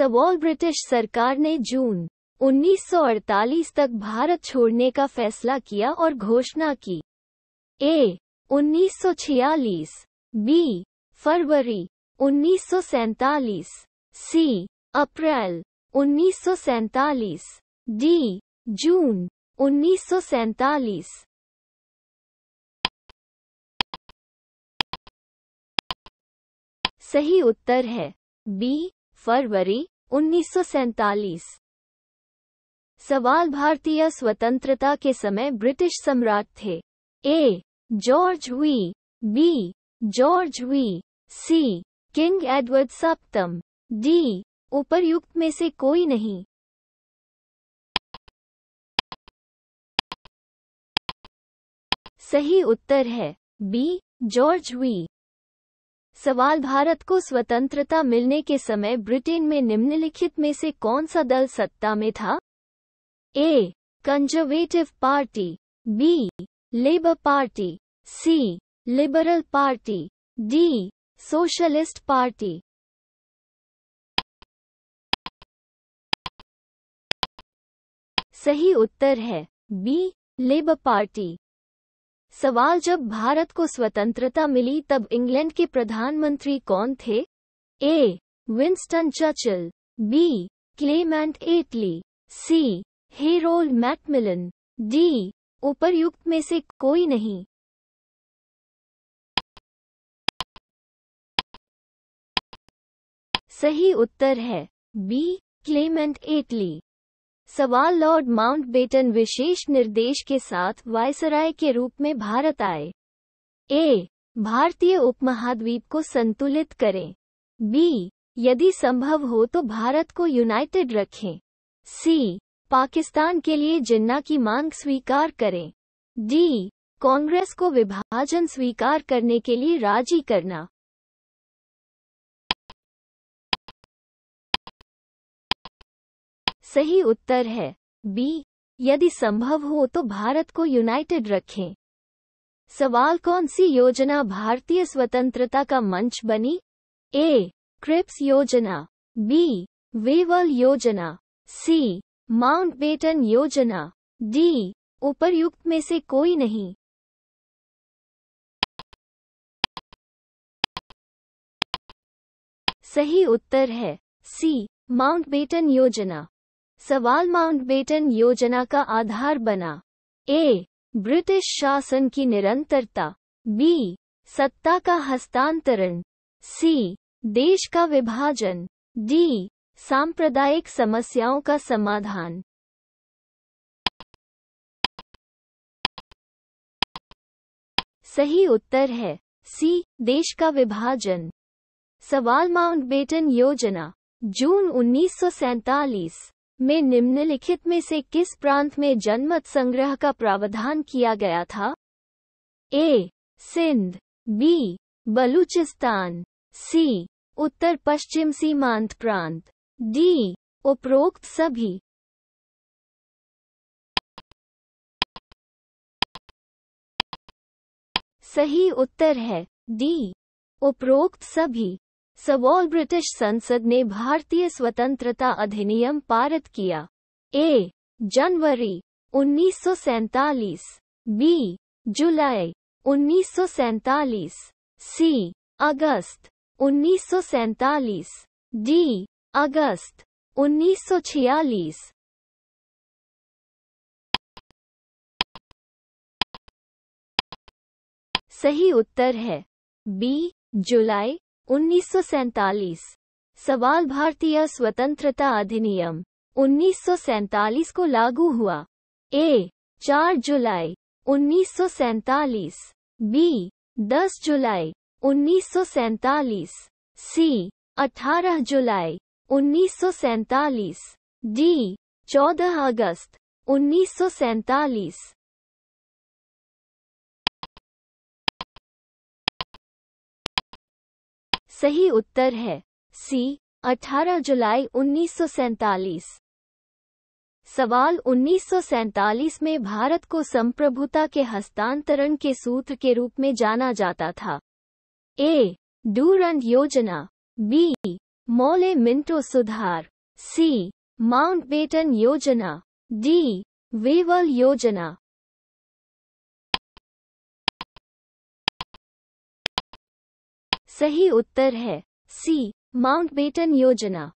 Sabour British सरकार ने जून 1948 तक भारत छोड़ने का फैसला किया और घोषणा की ए 1946 बी फरवरी 1947 सी अप्रैल 1947 डी जून 1947 सही उत्तर है बी फरवरी उन्नीस सवाल भारतीय स्वतंत्रता के समय ब्रिटिश सम्राट थे ए जॉर्ज हुई बी जॉर्ज हुई सी किंग एडवर्ड सप्तम डी उपरयुक्त में से कोई नहीं सही उत्तर है बी जॉर्ज हुई सवाल भारत को स्वतंत्रता मिलने के समय ब्रिटेन में निम्नलिखित में से कौन सा दल सत्ता में था A Conservative Party B Labour Party C Liberal Party D Socialist Party सही उत्तर है बी लेबर पार्टी सवाल जब भारत को स्वतंत्रता मिली तब इंग्लैंड के प्रधानमंत्री कौन थे A Winston Churchill B Clement Attlee C Harold Macmillan D उपरयुक्त में से कोई नहीं सही उत्तर है बी क्लेमेंट एटली सवाल लॉर्ड माउंटबेटन विशेष निर्देश के साथ वायसराय के रूप में भारत आए ए भारतीय उपमहाद्वीप को संतुलित करें बी यदि संभव हो तो भारत को यूनाइटेड रखें सी पाकिस्तान के लिए जिन्ना की मांग स्वीकार करें डी कांग्रेस को विभाजन स्वीकार करने के लिए राजी करना सही उत्तर है बी यदि संभव हो तो भारत को यूनाइटेड रखें सवाल कौन सी योजना भारतीय स्वतंत्रता का मंच बनी ए क्रिप्स योजना बी वेवल योजना सी माउंट बेटन योजना डी उपरयुक्त में से कोई नहीं सही उत्तर है सी माउंट बेटन योजना सवाल माउंटबेटन योजना का आधार बना ए ब्रिटिश शासन की निरंतरता बी सत्ता का हस्तांतरण सी देश का विभाजन डी सांप्रदायिक समस्याओं का समाधान सही उत्तर है सी देश का विभाजन सवाल माउंटबेटन योजना जून उन्नीस में निम्नलिखित में से किस प्रांत में जनमत संग्रह का प्रावधान किया गया था A Sindh B Balochistan C उत्तर पश्चिम सीमांत प्रांत डी उपरोक्त सभी सही उत्तर है डी उपरोक्त सभी सबॉल ब्रिटिश संसद ने भारतीय स्वतंत्रता अधिनियम पारित किया ए जनवरी उन्नीस बी जुलाई उन्नीस सी अगस्त उन्नीस डी अगस्त उन्नीस सही उत्तर है बी जुलाई उन्नीस सवाल भारतीय स्वतंत्रता अधिनियम उन्नीस को लागू हुआ ए 4 जुलाई उन्नीस बी 10 जुलाई उन्नीस सी 18 जुलाई उन्नीस डी 14 अगस्त उन्नीस सही उत्तर है सी 18 जुलाई उन्नीस सवाल उन्नीस में भारत को संप्रभुता के हस्तांतरण के सूत्र के रूप में जाना जाता था ए डूरंड योजना बी मौले मिंटो सुधार सी माउंट बेटन योजना डी वेवल योजना सही उत्तर है सी माउंटबेटन योजना